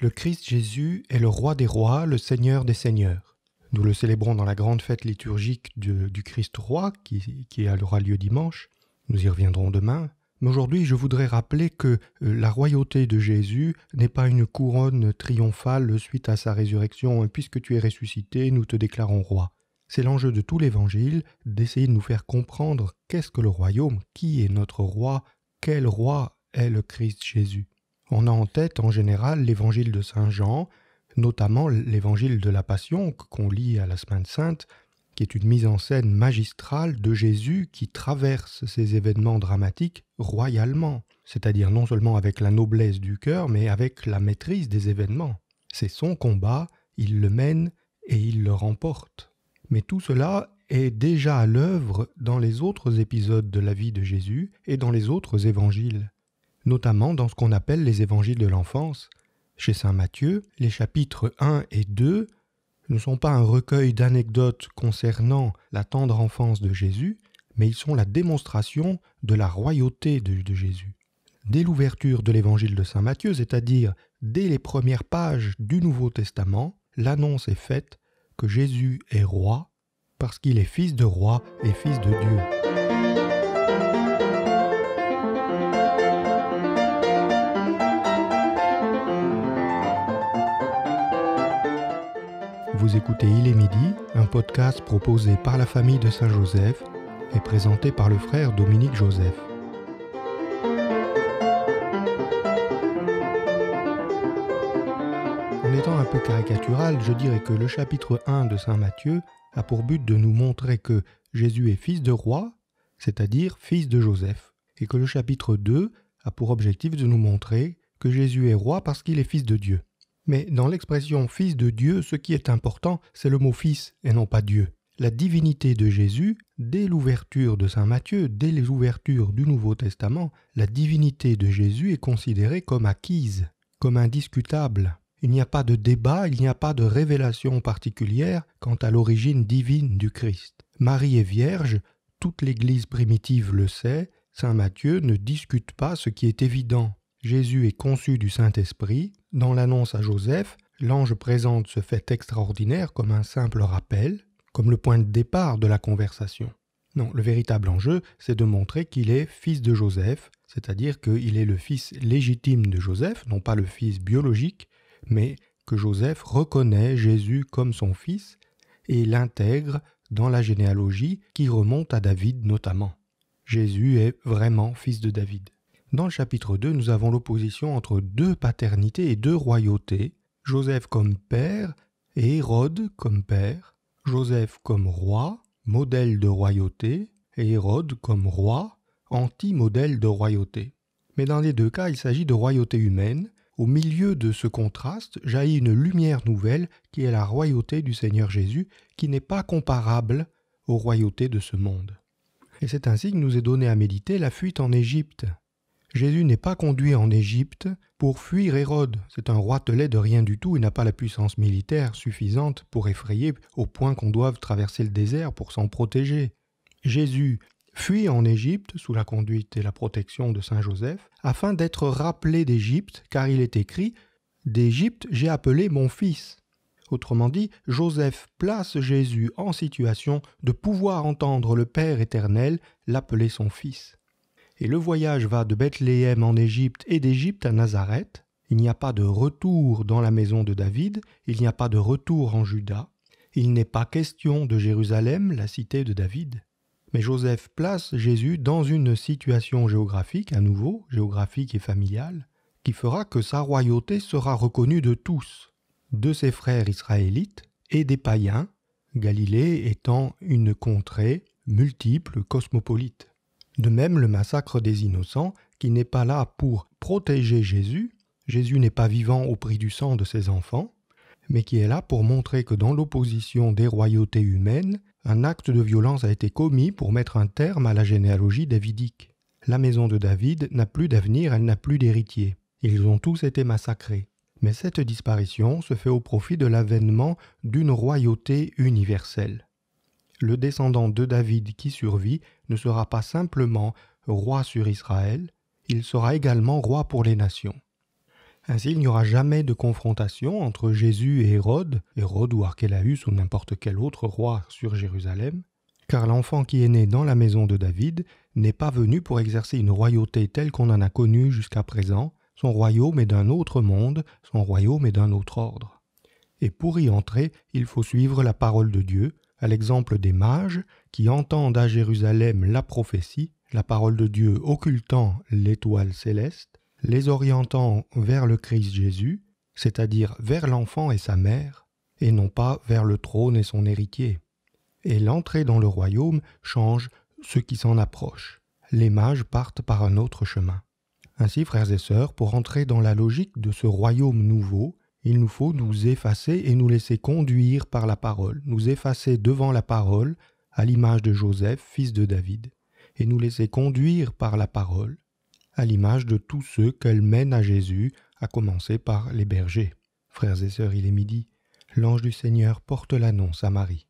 Le Christ Jésus est le roi des rois, le seigneur des seigneurs. Nous le célébrons dans la grande fête liturgique du Christ roi qui, qui aura lieu dimanche. Nous y reviendrons demain. Mais aujourd'hui, je voudrais rappeler que euh, la royauté de Jésus n'est pas une couronne triomphale suite à sa résurrection. Puisque tu es ressuscité, nous te déclarons roi. C'est l'enjeu de tout l'Évangile d'essayer de nous faire comprendre qu'est-ce que le royaume, qui est notre roi, quel roi est le Christ Jésus. On a en tête en général l'évangile de Saint Jean, notamment l'évangile de la Passion qu'on lit à la semaine sainte, qui est une mise en scène magistrale de Jésus qui traverse ces événements dramatiques royalement, c'est-à-dire non seulement avec la noblesse du cœur, mais avec la maîtrise des événements. C'est son combat, il le mène et il le remporte. Mais tout cela est déjà à l'œuvre dans les autres épisodes de la vie de Jésus et dans les autres évangiles notamment dans ce qu'on appelle les évangiles de l'enfance. Chez Saint Matthieu, les chapitres 1 et 2 ne sont pas un recueil d'anecdotes concernant la tendre enfance de Jésus, mais ils sont la démonstration de la royauté de, de Jésus. Dès l'ouverture de l'évangile de Saint Matthieu, c'est-à-dire dès les premières pages du Nouveau Testament, l'annonce est faite que Jésus est roi parce qu'il est fils de roi et fils de Dieu. Vous écoutez Il est midi, un podcast proposé par la famille de Saint-Joseph et présenté par le frère Dominique Joseph. En étant un peu caricatural, je dirais que le chapitre 1 de Saint Matthieu a pour but de nous montrer que Jésus est fils de roi, c'est-à-dire fils de Joseph, et que le chapitre 2 a pour objectif de nous montrer que Jésus est roi parce qu'il est fils de Dieu. Mais dans l'expression Fils de Dieu, ce qui est important, c'est le mot Fils et non pas Dieu. La divinité de Jésus, dès l'ouverture de Saint Matthieu, dès les ouvertures du Nouveau Testament, la divinité de Jésus est considérée comme acquise, comme indiscutable. Il n'y a pas de débat, il n'y a pas de révélation particulière quant à l'origine divine du Christ. Marie est vierge, toute l'Église primitive le sait, Saint Matthieu ne discute pas ce qui est évident. Jésus est conçu du Saint-Esprit, dans l'annonce à Joseph, l'ange présente ce fait extraordinaire comme un simple rappel, comme le point de départ de la conversation. Non, le véritable enjeu, c'est de montrer qu'il est fils de Joseph, c'est-à-dire qu'il est le fils légitime de Joseph, non pas le fils biologique, mais que Joseph reconnaît Jésus comme son fils et l'intègre dans la généalogie qui remonte à David notamment. Jésus est vraiment fils de David. Dans le chapitre 2, nous avons l'opposition entre deux paternités et deux royautés, Joseph comme père et Hérode comme père, Joseph comme roi, modèle de royauté, et Hérode comme roi, anti-modèle de royauté. Mais dans les deux cas, il s'agit de royauté humaine. Au milieu de ce contraste jaillit une lumière nouvelle qui est la royauté du Seigneur Jésus, qui n'est pas comparable aux royautés de ce monde. Et c'est ainsi que nous est donné à méditer la fuite en Égypte, Jésus n'est pas conduit en Égypte pour fuir Hérode. C'est un roi roitelet de rien du tout et n'a pas la puissance militaire suffisante pour effrayer au point qu'on doive traverser le désert pour s'en protéger. Jésus fuit en Égypte sous la conduite et la protection de Saint Joseph afin d'être rappelé d'Égypte car il est écrit D'Égypte j'ai appelé mon fils. Autrement dit, Joseph place Jésus en situation de pouvoir entendre le Père éternel l'appeler son fils et le voyage va de Bethléem en Égypte et d'Égypte à Nazareth. Il n'y a pas de retour dans la maison de David, il n'y a pas de retour en Juda, il n'est pas question de Jérusalem, la cité de David. Mais Joseph place Jésus dans une situation géographique, à nouveau, géographique et familiale, qui fera que sa royauté sera reconnue de tous, de ses frères israélites et des païens, Galilée étant une contrée multiple, cosmopolite. De même, le massacre des innocents, qui n'est pas là pour protéger Jésus, Jésus n'est pas vivant au prix du sang de ses enfants, mais qui est là pour montrer que dans l'opposition des royautés humaines, un acte de violence a été commis pour mettre un terme à la généalogie davidique. La maison de David n'a plus d'avenir, elle n'a plus d'héritier. Ils ont tous été massacrés. Mais cette disparition se fait au profit de l'avènement d'une royauté universelle le descendant de David qui survit ne sera pas simplement roi sur Israël, il sera également roi pour les nations. Ainsi, il n'y aura jamais de confrontation entre Jésus et Hérode, Hérode ou eu ou n'importe quel autre roi sur Jérusalem, car l'enfant qui est né dans la maison de David n'est pas venu pour exercer une royauté telle qu'on en a connue jusqu'à présent, son royaume est d'un autre monde, son royaume est d'un autre ordre. Et pour y entrer, il faut suivre la parole de Dieu, à l'exemple des mages qui entendent à Jérusalem la prophétie, la parole de Dieu occultant l'étoile céleste, les orientant vers le Christ Jésus, c'est-à-dire vers l'enfant et sa mère, et non pas vers le trône et son héritier. Et l'entrée dans le royaume change ceux qui s'en approchent. Les mages partent par un autre chemin. Ainsi, frères et sœurs, pour entrer dans la logique de ce royaume nouveau, il nous faut nous effacer et nous laisser conduire par la parole, nous effacer devant la parole, à l'image de Joseph, fils de David, et nous laisser conduire par la parole, à l'image de tous ceux qu'elle mène à Jésus, à commencer par les bergers. Frères et sœurs, il est midi. L'ange du Seigneur porte l'annonce à Marie.